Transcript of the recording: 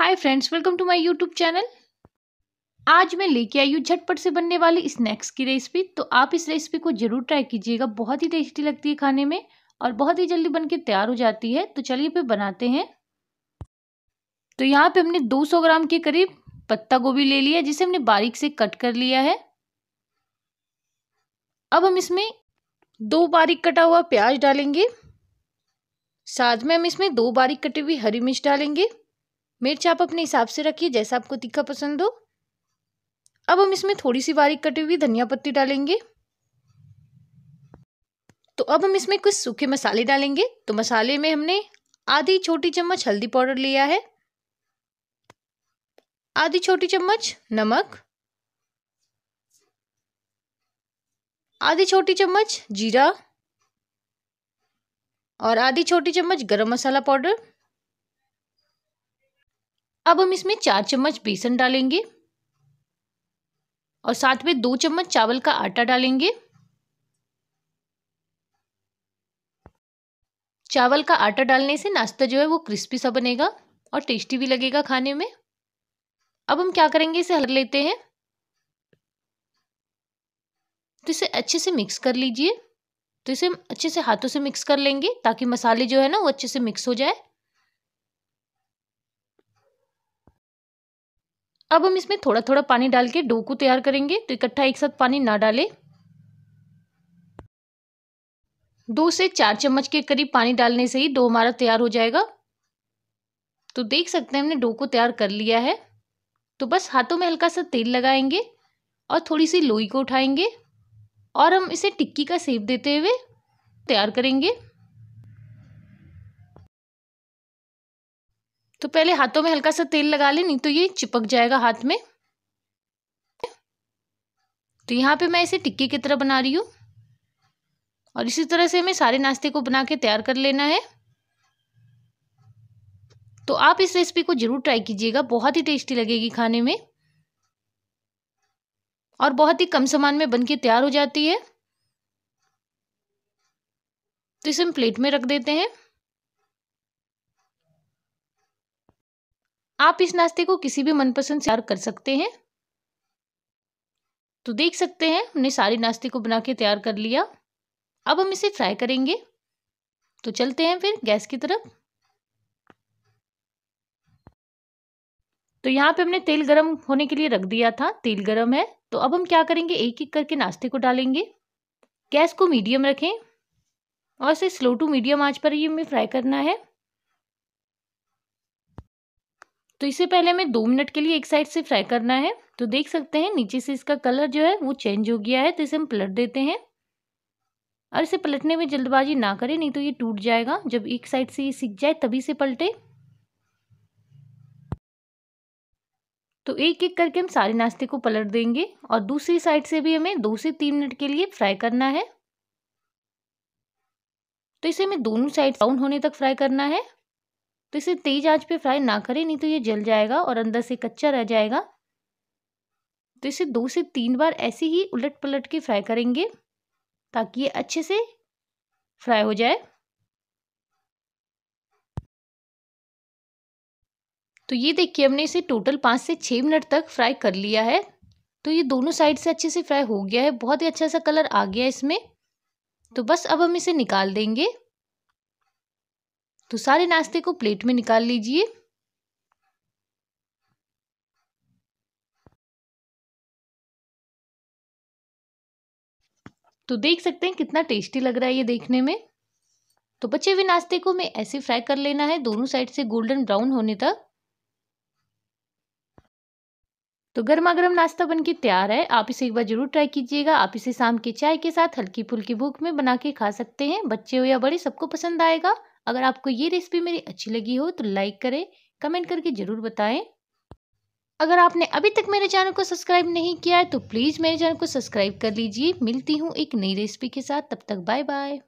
hi friends welcome to my YouTube channel आज मैं लेके आई हूँ झटपट से बनने वाली स्नैक्स की रेसिपी तो आप इस रेसिपी को ज़रूर ट्राई कीजिएगा बहुत ही टेस्टी लगती है खाने में और बहुत ही जल्दी बनके तैयार हो जाती है तो चलिए फिर बनाते हैं तो यहाँ पे हमने 200 ग्राम के करीब पत्ता गोभी ले लिया जिसे हमने बारीक से कट कर लिया है अब हम इसमें दो बारीक कटा हुआ प्याज डालेंगे साथ में हम इसमें दो बारीक कटी हुई हरी मिर्च डालेंगे मिर्च आप अपने हिसाब से रखिए जैसा आपको तीखा पसंद हो अब हम इसमें थोड़ी सी बारीक कटी हुई धनिया पत्ती डालेंगे तो अब हम इसमें कुछ सूखे मसाले डालेंगे तो मसाले में हमने आधी छोटी चम्मच हल्दी पाउडर लिया है आधी छोटी चम्मच नमक आधी छोटी चम्मच जीरा और आधी छोटी चम्मच गरम मसाला पाउडर अब हम इसमें चार चम्मच बेसन डालेंगे और साथ में दो चम्मच चावल का आटा डालेंगे चावल का आटा डालने से नाश्ता जो है वो क्रिस्पी सा बनेगा और टेस्टी भी लगेगा खाने में अब हम क्या करेंगे इसे हल लेते हैं तो इसे अच्छे से मिक्स कर लीजिए तो इसे हम अच्छे से हाथों से मिक्स कर लेंगे ताकि मसाले जो है ना वो अच्छे से मिक्स हो जाए अब हम इसमें थोड़ा थोड़ा पानी डाल के डो को तैयार करेंगे तो इकट्ठा एक साथ पानी ना डालें दो से चार चम्मच के करीब पानी डालने से ही डो हमारा तैयार हो जाएगा तो देख सकते हैं हमने डो को तैयार कर लिया है तो बस हाथों में हल्का सा तेल लगाएंगे और थोड़ी सी लोई को उठाएंगे और हम इसे टिक्की का सेप देते हुए तैयार करेंगे तो पहले हाथों में हल्का सा तेल लगा ले नहीं तो ये चिपक जाएगा हाथ में तो यहाँ पे मैं इसे टिक्की की तरह बना रही हूँ और इसी तरह से हमें सारे नाश्ते को बना के तैयार कर लेना है तो आप इस रेसिपी को ज़रूर ट्राई कीजिएगा बहुत ही टेस्टी लगेगी खाने में और बहुत ही कम सामान में बनके तैयार हो जाती है तो इसे हम प्लेट में रख देते हैं आप इस नाश्ते को किसी भी मनपसंद तैयार कर सकते हैं तो देख सकते हैं हमने सारे नाश्ते को बना के तैयार कर लिया अब हम इसे फ्राई करेंगे तो चलते हैं फिर गैस की तरफ तो यहाँ पे हमने तेल गरम होने के लिए रख दिया था तेल गरम है तो अब हम क्या करेंगे एक एक करके नाश्ते को डालेंगे गैस को मीडियम रखें और इसे स्लो टू मीडियम आंच पर ही हमें फ्राई करना है तो इसे पहले हमें दो मिनट के लिए एक साइड से फ्राई करना है तो देख सकते हैं नीचे से इसका कलर जो है वो चेंज हो गया है तो इसे हम पलट देते हैं और इसे पलटने में जल्दबाजी ना करें नहीं तो ये टूट जाएगा जब एक साइड से ये सीख जाए तभी से पलटे तो एक एक करके हम सारे नाश्ते को पलट देंगे और दूसरी साइड से भी हमें दो से तीन मिनट के लिए फ्राई करना है तो इसे हमें दोनों साइड ब्राउन होने तक फ्राई करना है तो इसे तेज़ आंच पे फ्राई ना करें नहीं तो ये जल जाएगा और अंदर से कच्चा रह जाएगा तो इसे दो से तीन बार ऐसे ही उलट पलट के फ्राई करेंगे ताकि ये अच्छे से फ्राई हो जाए तो ये देखिए हमने इसे टोटल पाँच से छः मिनट तक फ्राई कर लिया है तो ये दोनों साइड से अच्छे से फ्राई हो गया है बहुत ही अच्छा सा कलर आ गया है इसमें तो बस अब हम इसे निकाल देंगे तो सारे नाश्ते को प्लेट में निकाल लीजिए तो देख सकते हैं कितना टेस्टी लग रहा है ये देखने में तो बचे हुए नाश्ते को मैं ऐसे फ्राई कर लेना है दोनों साइड से गोल्डन ब्राउन होने तक तो गर्मा गर्म नाश्ता बनके तैयार है आप इसे एक बार जरूर ट्राई कीजिएगा आप इसे शाम के चाय के साथ हल्की फुल्की भूख में बना के खा सकते हैं बच्चे हो या बड़े सबको पसंद आएगा अगर आपको ये रेसिपी मेरी अच्छी लगी हो तो लाइक करें कमेंट करके ज़रूर बताएं अगर आपने अभी तक मेरे चैनल को सब्सक्राइब नहीं किया है तो प्लीज़ मेरे चैनल को सब्सक्राइब कर लीजिए मिलती हूँ एक नई रेसिपी के साथ तब तक बाय बाय